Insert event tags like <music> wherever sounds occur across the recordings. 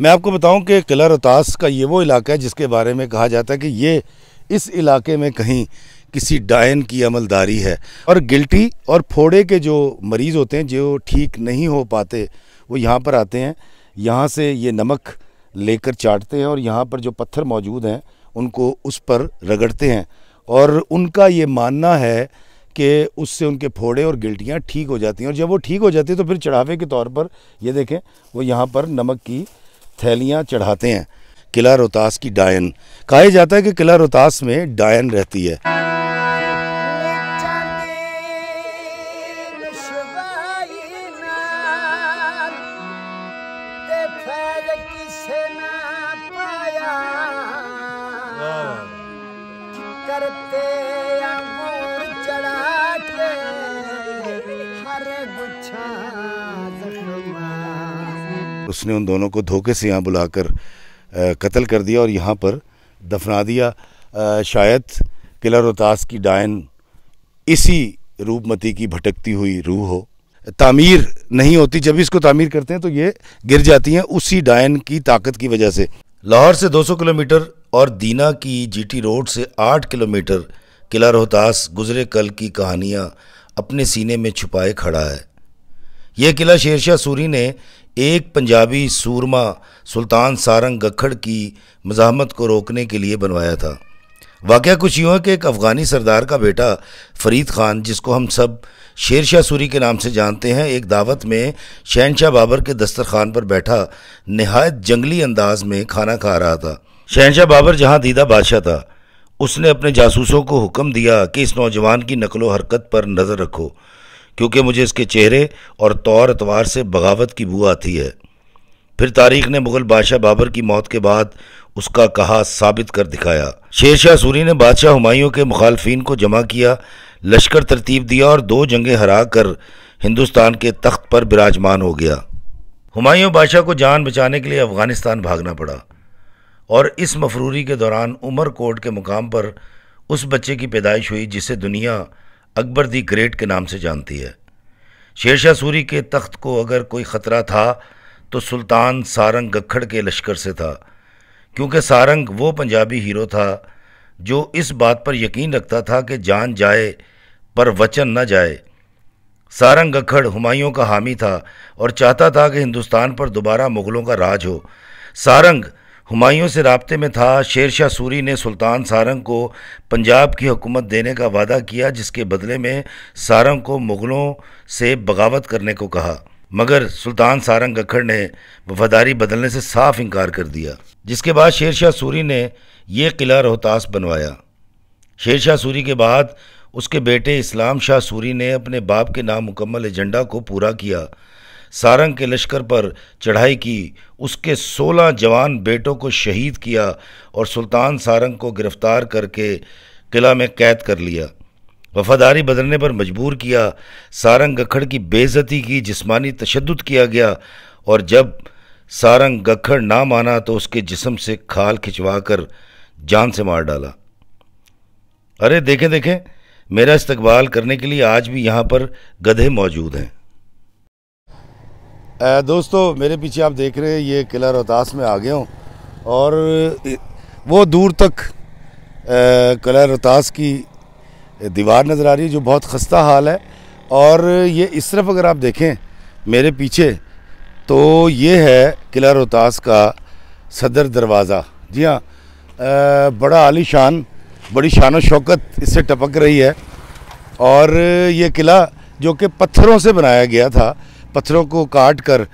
मैं आपको बताऊं कि किला रोहतास का ये वो इलाका है जिसके बारे में कहा जाता है कि ये इस इलाके में कहीं किसी डायन की अमलदारी है और गिल्टी और फोड़े के जो मरीज़ होते हैं जो ठीक नहीं हो पाते वो यहाँ पर आते हैं यहाँ से ये नमक लेकर चाटते हैं और यहाँ पर जो पत्थर मौजूद हैं उनको उस पर रगड़ते हैं और उनका ये मानना है कि उससे उनके फोड़े और गिल्टियाँ ठीक हो जाती हैं और जब वो ठीक हो जाती है तो फिर चढ़ावे के तौर पर ये देखें वो यहाँ पर नमक की थैलियाँ चढ़ाते हैं किला रोहतास की डायन कहा जाता है कि किला रोहतास में डायन रहती है हाँ। करते उसने उन दोनों को धोखे से यहाँ बुलाकर कत्ल कर दिया और यहाँ पर दफना दिया आ, शायद किला रोहतास की डायन इसी रूपमती की भटकती हुई रूह हो तामीर नहीं होती जब इसको तामीर करते हैं तो ये गिर जाती हैं उसी डायन की ताकत की वजह से लाहौर से 200 किलोमीटर और दीना की जीटी रोड से 8 किलोमीटर किला रोहतास गुजरे कल की कहानियाँ अपने सीने में छुपाए खड़ा है यह किला शेरशाह सूरी ने एक पंजाबी सूरमा सुल्तान सारंग गखड़ की मजामत को रोकने के लिए बनवाया था वाक़ कुछ यूँ है कि एक अफ़गानी सरदार का बेटा फरीद ख़ान जिसको हम सब शेर शाह सूरी के नाम से जानते हैं एक दावत में शहनशाह बाबर के दस्तरखान पर बैठा नहायत जंगली अंदाज में खाना खा रहा था शहनशाह बाबर जहाँ दीदा बादशाह था उसने अपने जासूसों को हुक्म दिया कि इस नौजवान की नकलो हरकत पर नज़र रखो क्योंकि मुझे इसके चेहरे और तौर अतवार से बगावत की बू आती है फिर तारीख ने मुगल बादशाह बाबर की मौत के बाद उसका कहा साबित कर दिखाया शेरशाह सूरी ने बादशाह हमायों के मुखालफन को जमा किया लश्कर तरतीब दिया और दो जंगें हरा कर हिंदुस्तान के तख्त पर विराजमान हो गया हमायों बादशाह को जान बचाने के लिए अफ़गानिस्तान भागना पड़ा और इस मफरूरी के दौरान उमर कोट के मुकाम पर उस बच्चे की पैदाइश हुई जिसे दुनिया अकबर दी ग्रेट के नाम से जानती है शेरशाह सूरी के तख्त को अगर कोई ख़तरा था तो सुल्तान सारंग गखड़ के लश्कर से था क्योंकि सारंग वो पंजाबी हीरो था जो इस बात पर यकीन रखता था कि जान जाए पर वचन न जाए सारंग गखड़ हुमायूं का हामी था और चाहता था कि हिंदुस्तान पर दोबारा मुग़लों का राज हो सारंग हमायों से रबते में था शेर शाह सूरी ने सुल्तान सारंग को पंजाब की हुकूमत देने का वादा किया जिसके बदले में सारंग को मुग़लों से बगावत करने को कहा मगर सुल्तान सारंग गखड़ ने वफादारी बदलने से साफ इनकार कर दिया जिसके बाद शेर शाह सूरी ने यह किला रोहतास बनवाया शेर शाह सूरी के बाद उसके बेटे इस्लाम शाह सूरी ने अपने बाप के नामुकम्मल एजेंडा को पूरा किया सारंग के लश्कर पर चढ़ाई की उसके सोलह जवान बेटों को शहीद किया और सुल्तान सारंग को गिरफ्तार करके किला में कैद कर लिया वफादारी बदलने पर मजबूर किया सारंग गखड़ की बेज़ती की जिस्मानी तशद किया गया और जब सारंग गखड़ ना माना तो उसके जिसम से खाल खिंचवा कर जान से मार डाला अरे देखें देखें मेरा इस्तकबाल करने के लिए आज भी यहाँ पर गधे मौजूद हैं दोस्तों मेरे पीछे आप देख रहे हैं ये किला रोहतास में आ गया हूँ और वो दूर तक किला रोहतास की दीवार नज़र आ रही है जो बहुत खस्ता हाल है और ये इस तरफ अगर आप देखें मेरे पीछे तो ये है किला रोहतास का सदर दरवाज़ा जी हाँ बड़ा आलीशान बड़ी शान शौकत इससे टपक रही है और ये किला जो कि पत्थरों से बनाया गया था पत्थरों को काट कर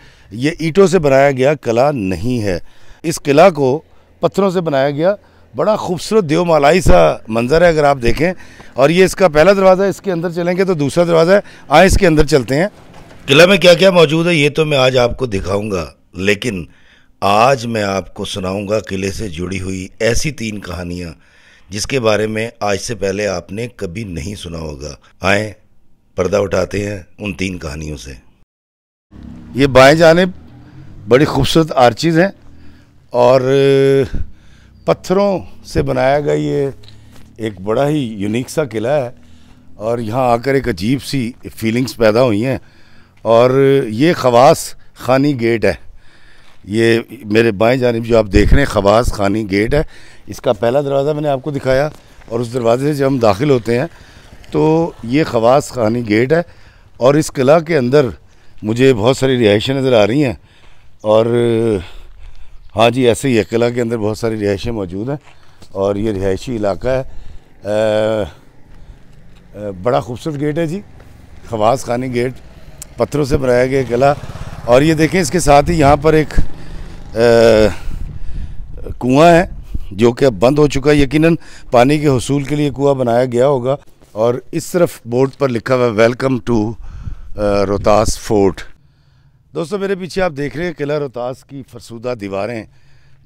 ये ईंटों से बनाया गया किला नहीं है इस किला को पत्थरों से बनाया गया बड़ा खूबसूरत देवमालाई सा मंज़र है अगर आप देखें और ये इसका पहला दरवाज़ा है इसके अंदर चलेंगे तो दूसरा दरवाज़ा है आए इसके अंदर चलते हैं किला में क्या क्या मौजूद है ये तो मैं आज आपको दिखाऊंगा लेकिन आज मैं आपको सुनाऊंगा किले से जुड़ी हुई ऐसी तीन कहानियाँ जिसके बारे में आज से पहले आपने कभी नहीं सुना होगा आए पर्दा उठाते हैं उन तीन कहानियों से ये बाएं जानब बड़ी खूबसूरत आर्चिज़ हैं और पत्थरों से बनाया गया ये एक बड़ा ही यूनिक सा किला है और यहाँ आकर एक अजीब सी फीलिंग्स पैदा हुई हैं और ये खवास खानी गेट है ये मेरे बाएं जानब जो आप देख रहे हैं खवास खानी गेट है इसका पहला दरवाज़ा मैंने आपको दिखाया और उस दरवाज़े से जब हम दाखिल होते हैं तो ये खवास खानी गेट है और इस किला के अंदर मुझे बहुत सारी रिहाइशें नज़र आ रही हैं और हाँ जी ऐसे ही अकेला के अंदर बहुत सारी रिहाइशें मौजूद हैं और ये रिहायशी इलाका है आ, आ, बड़ा खूबसूरत गेट है जी खवास खानी गेट पत्थरों से बनाया गया किला और ये देखें इसके साथ ही यहाँ पर एक कुआं है जो कि अब बंद हो चुका है यकीनन पानी के हसूल के लिए कुआं बनाया गया होगा और इस तरफ बोर्ड पर लिखा हुआ है वेलकम टू रोहतास फोर्ट दोस्तों मेरे पीछे आप देख रहे हैं किला रोहतास की फरसुदा दीवारें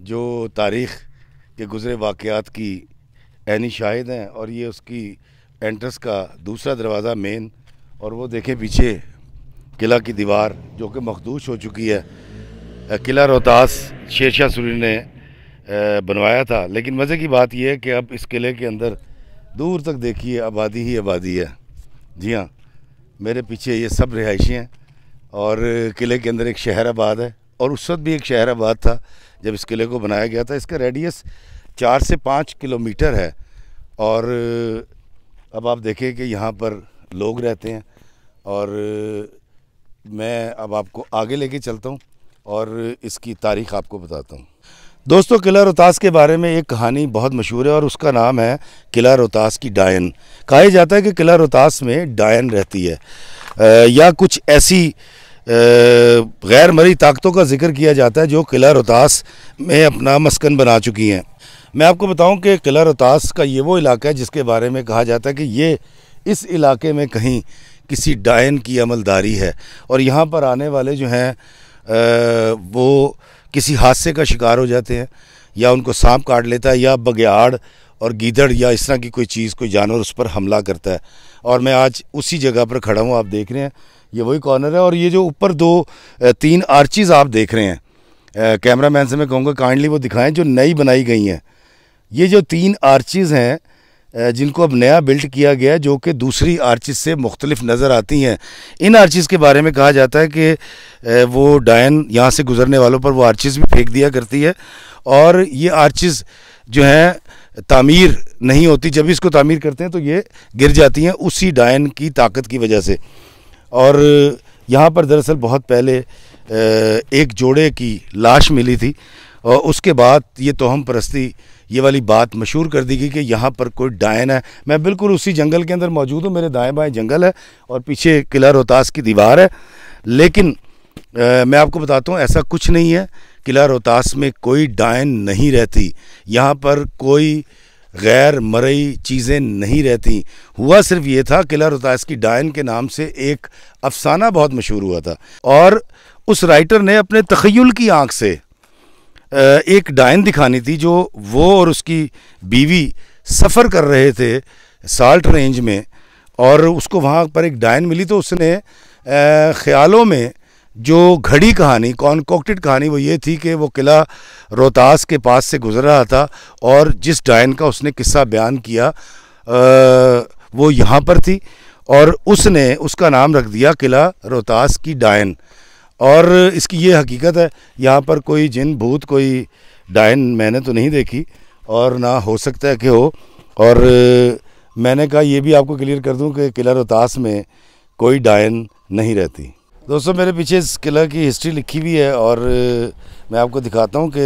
जो तारीख़ के गुज़रे वाकयात की ऐनी शाहिद हैं और ये उसकी एंट्रेंस का दूसरा दरवाज़ा मेन और वो देखें पीछे किला की दीवार जो कि मखदूश हो चुकी है किला रोहतास शेर शाह सूरी ने बनवाया था लेकिन मज़े की बात यह है कि अब इस किले के अंदर दूर तक देखिए आबादी ही आबादी है जी हाँ मेरे पीछे ये सब रिहायशी हैं और किले के अंदर एक शहर आबाद है और उस वक्त भी एक शहर आबाद था जब इस किले को बनाया गया था इसका रेडियस चार से पाँच किलोमीटर है और अब आप देखें कि यहाँ पर लोग रहते हैं और मैं अब आपको आगे लेके चलता हूँ और इसकी तारीख़ आपको बताता हूँ दोस्तों किला रोहतास के बारे में एक कहानी बहुत मशहूर है और उसका नाम है किला रोहतास की डायन कहा जाता है कि किला रोहतास में डायन रहती है आ, या कुछ ऐसी गैर मरी ताकतों का जिक्र किया जाता है जो किला रोहतास में अपना मस्कन बना चुकी हैं मैं आपको बताऊं कि किला रोहतास का ये वो इलाका है जिसके बारे में कहा जाता है कि ये इस इलाके में कहीं किसी डायन की अमलदारी है और यहाँ पर आने वाले जो हैं वो किसी हादसे का शिकार हो जाते हैं या उनको सांप काट लेता है या बगयाड़ और गीदड़ या इस तरह की कोई चीज़ कोई जानवर उस पर हमला करता है और मैं आज उसी जगह पर खड़ा हूँ आप देख रहे हैं ये वही कॉर्नर है और ये जो ऊपर दो तीन आर्चीज़ आप देख रहे हैं कैमरा मैन से मैं कहूँगा काइंडली वो दिखाएँ जो नई बनाई गई हैं ये जो तीन आर्चीज़ हैं जिनको अब नया बिल्ट किया गया है जो कि दूसरी आर्चिस से मुख्तलिफ नज़र आती हैं इन आर्चिस के बारे में कहा जाता है कि वो डायन यहाँ से गुज़रने वालों पर वो आर्चिस भी फेंक दिया करती है और ये आर्चिस जो हैं तामीर नहीं होती जब इसको तामीर करते हैं तो ये गिर जाती हैं उसी डायन की ताकत की वजह से और यहाँ पर दरअसल बहुत पहले एक जोड़े की लाश मिली थी और उसके बाद ये तोहम परस्ती ये वाली बात मशहूर कर दी गई कि यहाँ पर कोई डायन है मैं बिल्कुल उसी जंगल के अंदर मौजूद हूँ मेरे दाएँ बाएँ जंगल है और पीछे किला रोहतास की दीवार है लेकिन आ, मैं आपको बताता हूँ ऐसा कुछ नहीं है किला रोहतास में कोई डायन नहीं रहती यहाँ पर कोई गैर मरई चीज़ें नहीं रहती हुआ सिर्फ ये था किला रोहतास की डायन के नाम से एक अफसाना बहुत मशहूर हुआ था और उस राइटर ने अपने तखयल की आँख से एक डायन दिखानी थी जो वो और उसकी बीवी सफ़र कर रहे थे साल्ट रेंज में और उसको वहाँ पर एक डायन मिली तो उसने ख्यालों में जो घड़ी कहानी कॉन्कोक्टेड कहानी वो ये थी कि वो किला रोहतास के पास से गुजर रहा था और जिस डायन का उसने किस्सा बयान किया वो यहाँ पर थी और उसने उसका नाम रख दिया किला रोहतास की डायन और इसकी ये हकीकत है यहाँ पर कोई जिन भूत कोई डायन मैंने तो नहीं देखी और ना हो सकता है कि हो और मैंने कहा ये भी आपको क्लियर कर दूं कि किला रोहतास में कोई डायन नहीं रहती दोस्तों मेरे पीछे इस किला की हिस्ट्री लिखी हुई है और मैं आपको दिखाता हूँ कि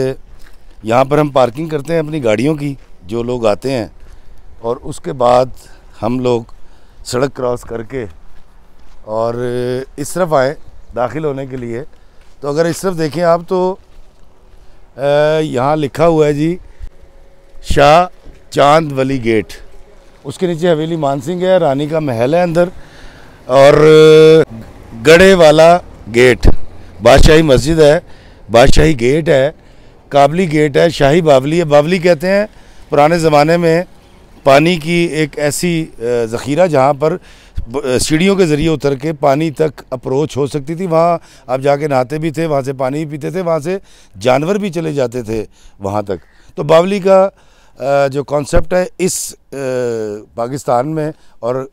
यहाँ पर हम पार्किंग करते हैं अपनी गाड़ियों की जो लोग आते हैं और उसके बाद हम लोग सड़क क्रॉस करके और इस तरफ आए दाखिल होने के लिए तो अगर इस तरफ देखें आप तो यहाँ लिखा हुआ है जी शाह चांद वली गेट उसके नीचे हवेली मानसिंह है रानी का महल है अंदर और गढ़े वाला गेट बादशाही मस्जिद है बादशाही गेट है काबली गेट है शाही बावली है बावली कहते हैं पुराने ज़माने में पानी की एक ऐसी ज़ख़ीरा जहाँ पर सीढ़ियों के ज़रिए उतर के पानी तक अप्रोच हो सकती थी वहाँ आप जाके नहाते भी थे वहाँ से पानी भी पीते थे वहाँ से जानवर भी चले जाते थे वहाँ तक तो बावली का जो कॉन्सेप्ट है इस पाकिस्तान में और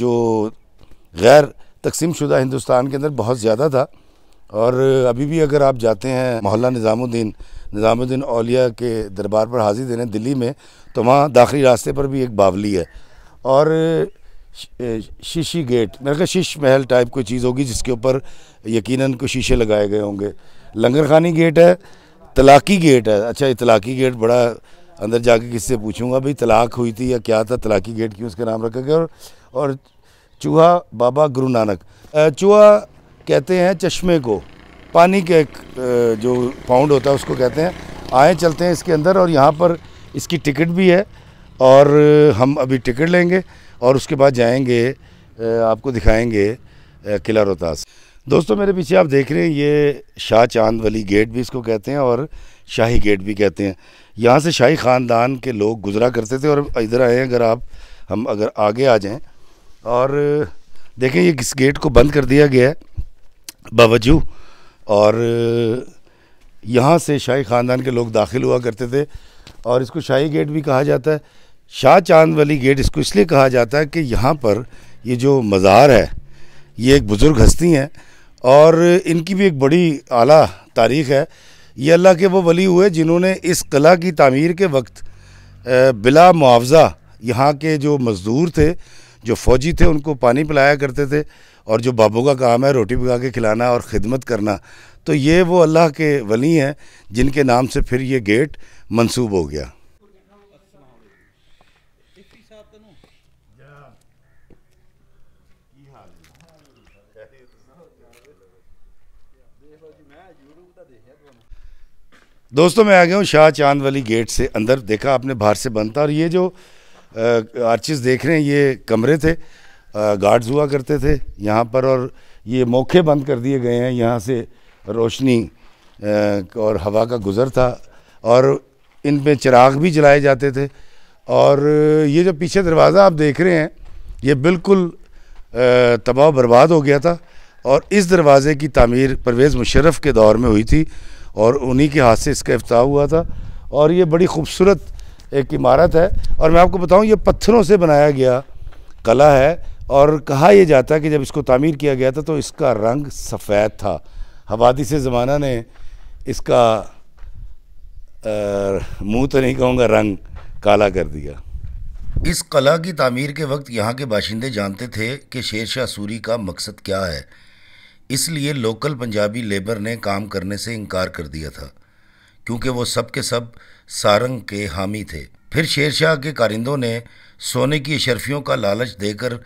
जो गैर तकसीम शुदा हिंदुस्तान के अंदर बहुत ज़्यादा था और अभी भी अगर आप जाते हैं मोहल्ला निज़ामुद्दीन निज़ामुद्दीन अलिया के दरबार पर हाज़िर देने दिल्ली में तो वहाँ दाखिली रास्ते पर भी एक बावली है और शीशी गेट मेरे ख्याल शीश महल टाइप कोई चीज़ होगी जिसके ऊपर यकीनन को शीशे लगाए गए होंगे लंगर खानी गेट है तलाक़ी गेट है अच्छा ये तलाक़ी गेट बड़ा अंदर जाके किससे पूछूंगा भाई तलाक हुई थी या क्या था तलाक़ी गेट क्यों उसका नाम रखा गया और और चूहा बाबा गुरु नानक चूहा कहते हैं चश्मे को पानी का एक जो पाउंड होता है उसको कहते हैं आए चलते हैं इसके अंदर और यहाँ पर इसकी टिकट भी है और हम अभी टिकट लेंगे और उसके बाद जाएंगे आपको दिखाएंगे किला रोहतास दोस्तों मेरे पीछे आप देख रहे हैं ये शाह चांद वली गेट भी इसको कहते हैं और शाही गेट भी कहते हैं यहाँ से शाही ख़ानदान के लोग गुजरा करते थे और इधर आए अगर आप हम अगर आगे आ जाएं और देखें ये इस गेट को बंद कर दिया गया है बावजू और यहाँ से शाही ख़ानदान के लोग दाखिल हुआ करते थे और इसको शाही गेट भी कहा जाता है शाह चांद वाली गेट इसको इसलिए कहा जाता है कि यहाँ पर ये जो मज़ार है ये एक बुज़ुर्ग हस्ती हैं और इनकी भी एक बड़ी आला तारीख़ है ये अल्लाह के वो वली हुए जिन्होंने इस कला की तमीर के वक्त बिला मुआवजा यहाँ के जो मज़दूर थे जो फ़ौजी थे उनको पानी पिलाया करते थे और जो बाबू का काम है रोटी पका के खिलाना और ख़िदमत करना तो ये वो अल्लाह के वली हैं जिनके नाम से फिर ये गेट मंसूब हो गया दोस्तों मैं आ गया हूँ शाह चांद वाली गेट से अंदर देखा आपने बाहर से बंद था और ये जो आर्चिस देख रहे हैं ये कमरे थे गार्ड्स हुआ करते थे यहाँ पर और ये मौके बंद कर दिए गए हैं यहाँ से रोशनी और हवा का गुज़र था और इन पे चिराग भी जलाए जाते थे और ये जो पीछे दरवाज़ा आप देख रहे हैं ये बिल्कुल तबाह बर्बाद हो गया था और इस दरवाज़े की तामीर परवेज़ मुशरफ़ के दौर में हुई थी और उन्हीं के हाथ से इसका अफ्ताह हुआ था और ये बड़ी खूबसूरत एक इमारत है और मैं आपको बताऊं ये पत्थरों से बनाया गया कला है और कहा यह जाता है कि जब इसको तामीर किया गया था तो इसका रंग सफ़ेद था हवादी से ज़माना ने इसका मुँह तो नहीं कहूँगा रंग काला कर दिया इस कला की तामीर के वक्त यहाँ के बाशिंदे जानते थे कि शेर शाह सूरी का मकसद क्या है इसलिए लोकल पंजाबी लेबर ने काम करने से इनकार कर दिया था क्योंकि वो सब के सब सारंग के हामी थे फिर शेरशाह के कारिंदों ने सोने की अशरफियों का लालच देकर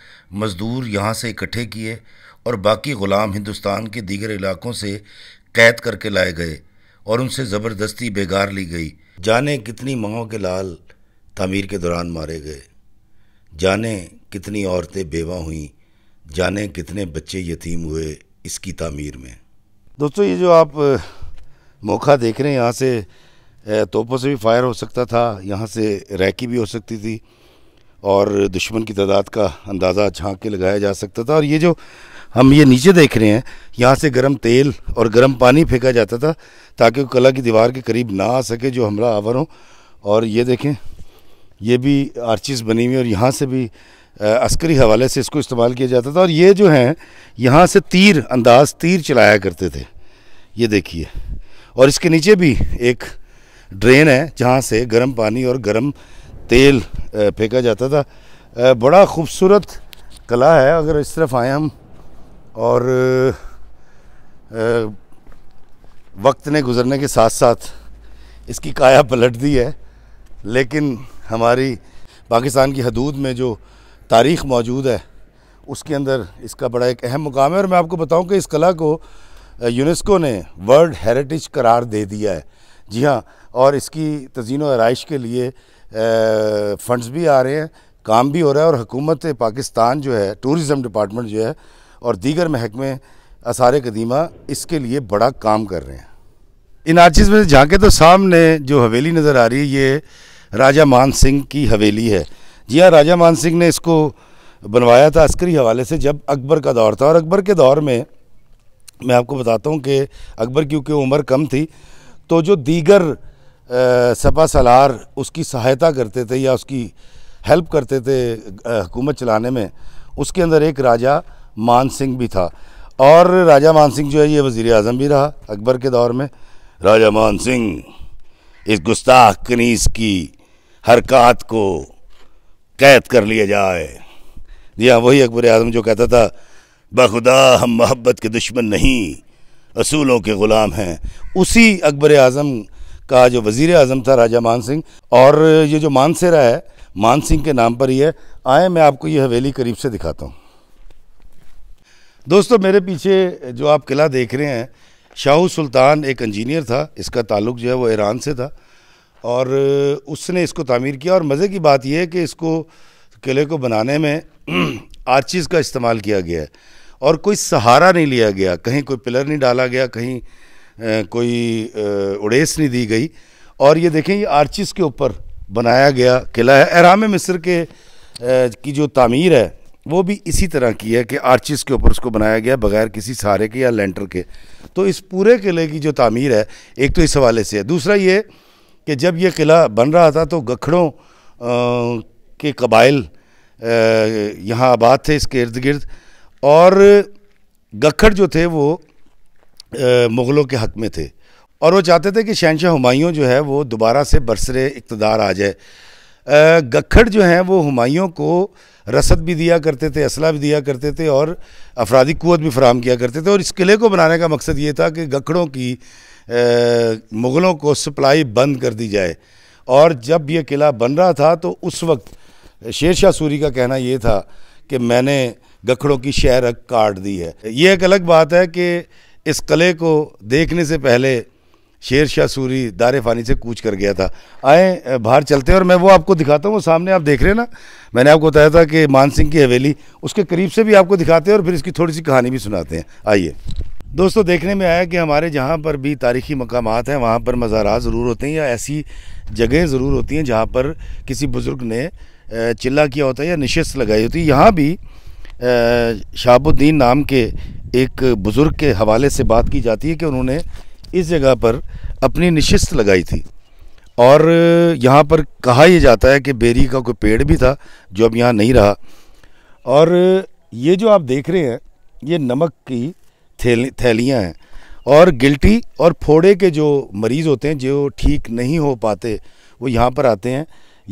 मज़दूर यहाँ से इकट्ठे किए और बाकी ग़ुलाम हिंदुस्तान के दीगर इलाकों से कैद करके लाए गए और उनसे ज़बरदस्ती बेगार ली गई जाने कितनी माओं के लाल तमीर के दौरान मारे गए जाने कितनी औरतें बेवा हुईं जाने कितने बच्चे यतीम हुए इसकी तमीर में दोस्तों ये जो आप मौका देख रहे हैं यहाँ से तोपों से भी फायर हो सकता था यहाँ से रैकी भी हो सकती थी और दुश्मन की तादाद का अंदाज़ा झाँक के लगाया जा सकता था और ये जो हम ये नीचे देख रहे हैं यहाँ से गर्म तेल और गर्म पानी फेंका जाता था ताकि वो कला की दीवार के करीब ना आ सके जो हमला आवर हो और ये देखें ये भी आर्चिस बनी हुई और यहाँ से भी अस्करी हवाले से इसको इस्तेमाल किया जाता था और ये जो हैं यहाँ से तीर अंदाज तीर चलाया करते थे ये देखिए और इसके नीचे भी एक ड्रेन है जहाँ से गर्म पानी और गर्म तेल फेंका जाता था बड़ा खूबसूरत कला है अगर इस तरफ आए हम और वक्त ने गुज़रने के साथ साथ इसकी काया पलट दी है लेकिन हमारी पाकिस्तान की हदूद में जो तारीख़ मौजूद है उसके अंदर इसका बड़ा एक अहम मुकाम है और मैं आपको बताऊं कि इस कला को यूनेस्को ने वर्ल्ड हेरिटेज करार दे दिया है जी हाँ और इसकी तजीन आरइश के लिए फ़ंड्स भी आ रहे हैं काम भी हो रहा है और हुकूमत पाकिस्तान जो है टूरिज़म डिपार्टमेंट जो है और दीगर महकमे आसार कदीमा इसके लिए बड़ा काम कर रहे हैं इन आर्चिज़ में झांके तो सामने जो हवेली नज़र आ रही है ये राजा मान सिंह की हवेली है जी हाँ राजा मान सिंह ने इसको बनवाया था अस्करी हवाले से जब अकबर का दौर था और अकबर के दौर में मैं आपको बताता हूँ कि अकबर क्योंकि उम्र कम थी तो जो दीगर सपा सलार उसकी सहायता करते थे या उसकी हेल्प करते थे हुकूमत चलाने में उसके अंदर एक राजा मान सिंह भी था और राजा मान सिंह जो है ये वज़ी अजम भी रहा अकबर के दौर में राजा मान सिंह इस गुस्ताख कनीस की हरकत को कैद कर लिए जाए जी हाँ वही अकबर आजम जो कहता था बखुदा हम मोहब्बत के दुश्मन नहीं असूलों के ग़ुलाम हैं उसी अकबर आजम का जो वज़ी अजम था राजा मान सिंह और ये जो मानसेरा है मान सिंह के नाम पर ही है आए मैं आपको ये हवेली करीब से दिखाता हूँ दोस्तों मेरे पीछे जो आप किला देख रहे हैं शाहू सुल्तान एक इंजीनियर था इसका ताल्लुक जो है वो ईरान से था और उसने इसको तामीर किया और मज़े की बात यह है कि इसको किले को बनाने में <clears throat> आर्चीज़ का इस्तेमाल किया गया है और कोई सहारा नहीं लिया गया कहीं कोई पिलर नहीं डाला गया कहीं कोई उड़ेस नहीं दी गई और ये देखें ये आर्चिस के ऊपर बनाया गया किला है एराम मिस्र के की जो तामीर है वो भी इसी तरह की है कि आर्चिस के ऊपर उसको बनाया गया बगैर किसी सहारे के या लेंटर के तो इस पूरे किले की जो तामीर है एक तो इस हवाले से है दूसरा ये कि जब ये किला बन रहा था तो गखड़ों के कबाइल यहाँ आबाद थे इसके इर्द गिर्द और गखड़ जो थे वो मुग़लों के हक़ में थे और वो चाहते थे कि शहनशाह हमायूं जो है वो दोबारा से बरसरे इकतदार आ जाए गखड़ जो हैं वो हमायूं को रसद भी दिया करते थे असला भी दिया करते थे और अफराधी क़वत भी फराम किया करते थे और इस किले को बनाने का मकसद ये था कि गखड़ों की मुग़लों को सप्लाई बंद कर दी जाए और जब ये किला बन रहा था तो उस वक्त शेर शाह सूरी का कहना ये था कि मैंने गखड़ों की शहर काट दी है ये एक अलग बात है कि इस क़ले को देखने से पहले शेर शाह सूरी दार फ़ानी से कूच कर गया था आए बाहर चलते हैं और मैं वो आपको दिखाता हूँ वो सामने आप देख रहे हैं ना मैंने आपको बताया था कि मान सिंह की हवेली उसके करीब से भी आपको दिखाते हैं और फिर इसकी थोड़ी सी कहानी भी सुनाते हैं आइए दोस्तों देखने में आया कि हमारे जहाँ पर भी तारीखी मकाम हैं वहाँ पर मज़ारा ज़रूर होते हैं या ऐसी जगहें ज़रूर होती हैं जहाँ पर किसी बुज़ुर्ग ने चिल्ला किया होता है या नशस्त लगाई होती है यहाँ भी शाबुद्दीन नाम के एक बुज़ुर्ग के हवाले से बात की जाती है कि उन्होंने इस जगह पर अपनी नशस्त लगाई थी और यहाँ पर कहा यह जाता है कि बेरी का कोई पेड़ भी था जो अब यहाँ नहीं रहा और ये जो आप देख रहे हैं ये नमक की थैलियाँ हैं और गिल्टी और फोड़े के जो मरीज़ होते हैं जो ठीक नहीं हो पाते वो यहाँ पर आते हैं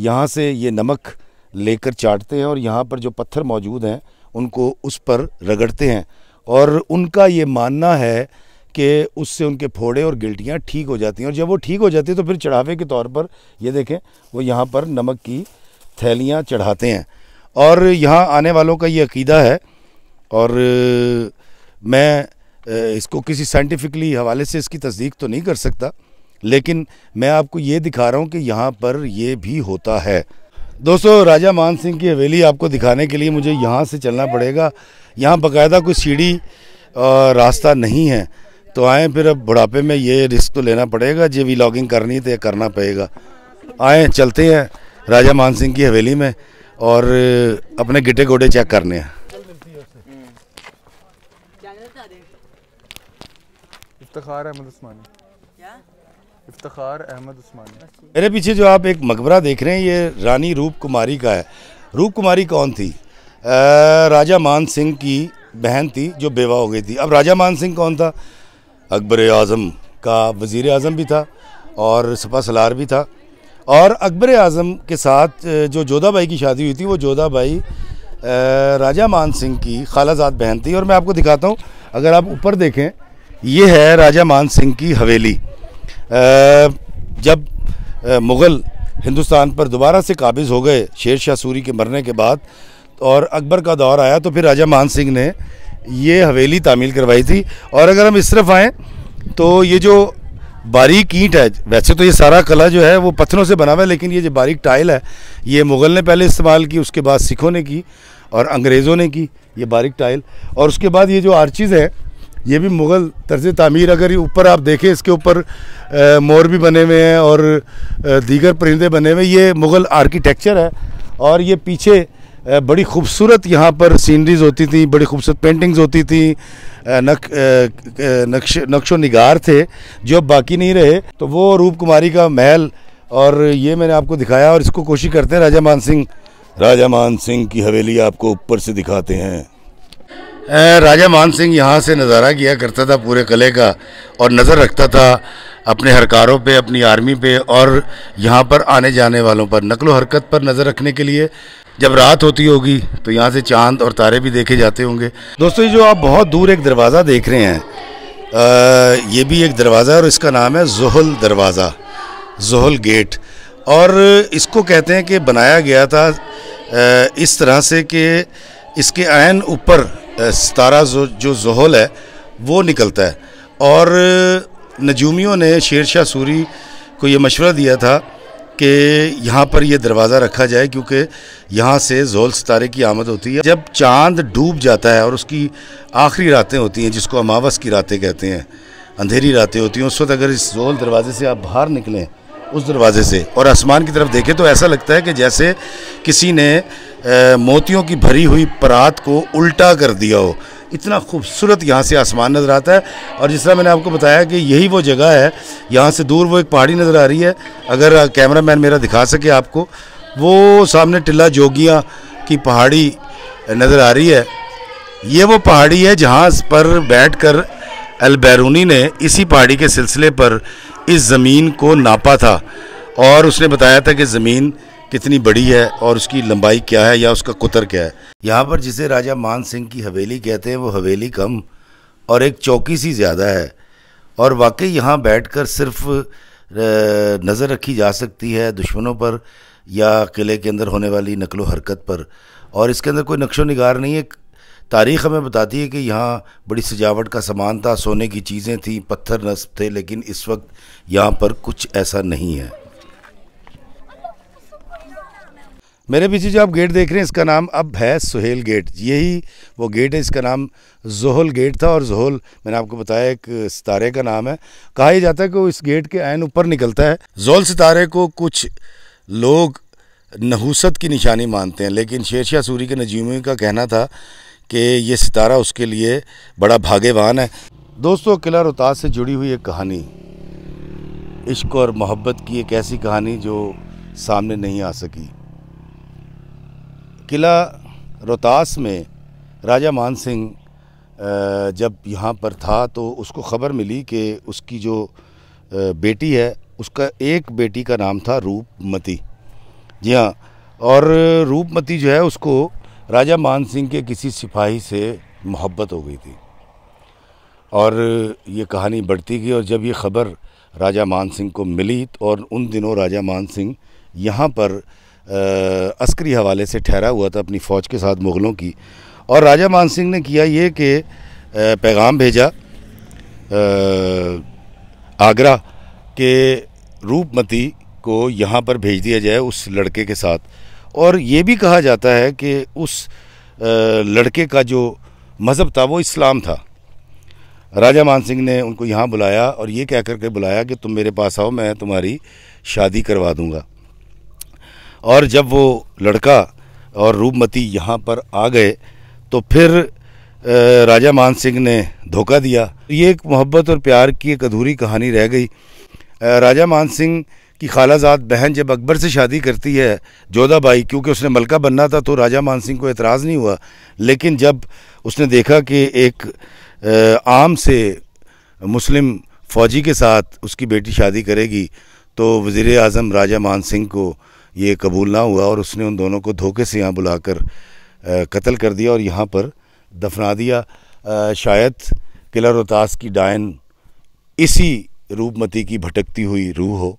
यहाँ से ये नमक लेकर चाटते हैं और यहाँ पर जो पत्थर मौजूद हैं उनको उस पर रगड़ते हैं और उनका ये मानना है कि उससे उनके फोड़े और गिल्टियाँ ठीक हो जाती हैं और जब वो ठीक हो जाती है तो फिर चढ़ावे के तौर पर ये देखें वो यहाँ पर नमक की थैलियाँ चढ़ाते हैं और यहाँ आने वालों का ये अकीदा है और मैं इसको किसी साइंटिफिकली हवाले से इसकी तस्दीक तो नहीं कर सकता लेकिन मैं आपको ये दिखा रहा हूँ कि यहाँ पर ये भी होता है दोस्तों राजा मान सिंह की हवेली आपको दिखाने के लिए मुझे यहाँ से चलना पड़ेगा यहाँ बाकायदा कोई सीढ़ी रास्ता नहीं है तो आए फिर अब बुढ़ापे में ये रिस्क तो लेना पड़ेगा जो लॉगिंग करनी तो करना पड़ेगा आए चलते हैं राजा मान सिंह की हवेली में और अपने गिटे गोटे चेक करने हैं इफ्तार अहमद उस्मानी इफ्तार अहमद उस्मानी मेरे पीछे जो आप एक मकबरा देख रहे हैं ये रानी रूप कुमारी का है रूप कुमारी कौन थी आ, राजा मान सिंह की बहन थी जो बेवा हो गई थी अब राजा मान सिंह कौन था अकबर आज़म का वज़ी अजम भी था और सपा सलार भी था और अकबर आज़म के साथ जो जोधा भाई की शादी हुई थी वो जोधा भाई राजा मान सिंह की खालाजात बहन थी और मैं आपको दिखाता हूँ अगर आप ऊपर देखें ये है राजा मान सिंह की हवेली जब मुग़ल हिंदुस्तान पर दोबारा से काबिज़ हो गए शेर शाह सूरी के मरने के बाद और अकबर का दौर आया तो फिर राजा मान सिंह ने ये हवेली तामील करवाई थी और अगर हम इस तरफ आएँ तो ये जो बारीक ईंट है वैसे तो ये सारा कला जो है वो पत्थरों से बना हुआ है लेकिन ये जो बारीक टाइल है ये मुग़ल ने पहले इस्तेमाल की उसके बाद सिखों ने की और अंग्रेज़ों ने की ये बारीक टाइल और उसके बाद ये जो आर्चिज़ है ये भी मुग़ल तर्ज तमीर अगर ऊपर आप देखें इसके ऊपर मोर भी बने हुए हैं और दीगर परिंदे बने हुए ये मुग़ल आर्किटेक्चर है और ये पीछे बड़ी खूबसूरत यहाँ पर सीनरीज होती थी बड़ी खूबसूरत पेंटिंग्स होती थी नक नक्श नक्शो निगार थे जो अब बाकी नहीं रहे तो वो रूप कुमारी का महल और ये मैंने आपको दिखाया और इसको कोशिश करते हैं राजा मान सिंह राजा मान सिंह की हवेली आपको ऊपर से दिखाते हैं राजा मान सिंह यहाँ से नज़ारा किया करता था पूरे कले का और नज़र रखता था अपने हरकारों पे अपनी आर्मी पे और यहाँ पर आने जाने वालों पर नकलो हरकत पर नज़र रखने के लिए जब रात होती होगी तो यहाँ से चांद और तारे भी देखे जाते होंगे दोस्तों जो आप बहुत दूर एक दरवाज़ा देख रहे हैं आ, ये भी एक दरवाज़ा है और इसका नाम है जहल दरवाज़ा जहल गेट और इसको कहते हैं कि बनाया गया था इस तरह से कि इसके आयन ऊपर सितारा जो जो जहल है वो निकलता है और नजूमियों ने शेर शाह सूरी को ये मशवरा दिया था कि यहाँ पर यह दरवाज़ा रखा जाए क्योंकि यहाँ से जोल सितारे की आमद होती है जब चांद डूब जाता है और उसकी आखिरी रातें होती हैं जिसको अमावस की रातें कहते हैं अंधेरी रातें होती हैं उस वक्त अगर इस जोल दरवाज़े से आप बाहर निकलें उस दरवाजे से और आसमान की तरफ देखें तो ऐसा लगता है कि जैसे किसी ने आ, मोतियों की भरी हुई परात को उल्टा कर दिया हो इतना खूबसूरत यहाँ से आसमान नज़र आता है और जिस तरह मैंने आपको बताया कि यही वो जगह है यहाँ से दूर वो एक पहाड़ी नज़र आ रही है अगर कैमरा मैन मेरा दिखा सके आपको वो सामने टिल्ला जोगिया की पहाड़ी नज़र आ रही है ये वो पहाड़ी है जहाँ पर बैठ कर अलबैरूनी ने इसी पहाड़ी के सिलसिले पर इस ज़मीन को नापा था और उसने बताया था कि ज़मीन कितनी बड़ी है और उसकी लंबाई क्या है या उसका कुतर क्या है यहाँ पर जिसे राजा मान सिंह की हवेली कहते हैं वो हवेली कम और एक चौकी सी ज़्यादा है और वाकई यहाँ बैठकर सिर्फ नज़र रखी जा सकती है दुश्मनों पर या किले के अंदर होने वाली नकलो हरकत पर और इसके अंदर कोई नक्शो नगार नहीं है तारीख़ हमें बताती है कि यहाँ बड़ी सजावट का सामान था सोने की चीज़ें थी पत्थर नस्ब थे लेकिन इस वक्त यहाँ पर कुछ ऐसा नहीं है मेरे पीछे जो आप गेट देख रहे हैं इसका नाम अब है सुहेल गेट यही वो गेट है इसका नाम जहल गेट था और जहल मैंने आपको बताया एक सितारे का नाम है कहा ही जाता है कि वो इस गेट के आयन ऊपर निकलता है जोहल सितारे को कुछ लोग नहूसत की निशानी मानते हैं लेकिन शेरशाह सूरी के नजीमी का कहना था कि ये सितारा उसके लिए बड़ा भाग्यवान है दोस्तों किला रोहतास से जुड़ी हुई एक कहानी इश्क और मोहब्बत की एक ऐसी कहानी जो सामने नहीं आ सकी किला रोहतास में राजा मान सिंह जब यहाँ पर था तो उसको ख़बर मिली कि उसकी जो बेटी है उसका एक बेटी का नाम था रूपमती जी हाँ और रूपमती जो है उसको राजा मान सिंह के किसी सिपाही से मोहब्बत हो गई थी और ये कहानी बढ़ती गई और जब ये खबर राजा मान सिंह को मिली तो और उन दिनों राजा मान सिंह यहाँ पर आ, अस्करी हवाले से ठहरा हुआ था अपनी फ़ौज के साथ मुग़लों की और राजा मान सिंह ने किया ये कि पैगाम भेजा आगरा के रूपमती को यहाँ पर भेज दिया जाए उस लड़के के साथ और ये भी कहा जाता है कि उस लड़के का जो मज़हब था वो इस्लाम था राजा मान सिंह ने उनको यहाँ बुलाया और ये कह कर के बुलाया कि तुम मेरे पास आओ मैं तुम्हारी शादी करवा दूँगा और जब वो लड़का और रूपमती यहाँ पर आ गए तो फिर राजा मान सिंह ने धोखा दिया ये एक मोहब्बत और प्यार की एक अधूरी कहानी रह गई राजा मान सिंह कि खालाजाद बहन जब अकबर से शादी करती है जोधा भाई क्योंकि उसने मलका बनना था तो राजा मान सिंह को एतराज़ नहीं हुआ लेकिन जब उसने देखा कि एक आम से मुस्लिम फ़ौजी के साथ उसकी बेटी शादी करेगी तो वज़ी अजम राजा मान सिंह को ये कबूल ना हुआ और उसने उन दोनों को धोखे से यहाँ बुलाकर कत्ल कर दिया और यहाँ पर दफना दिया शायद किला रोहतास की डायन इसी रूपमती की भटकती हुई रूह हो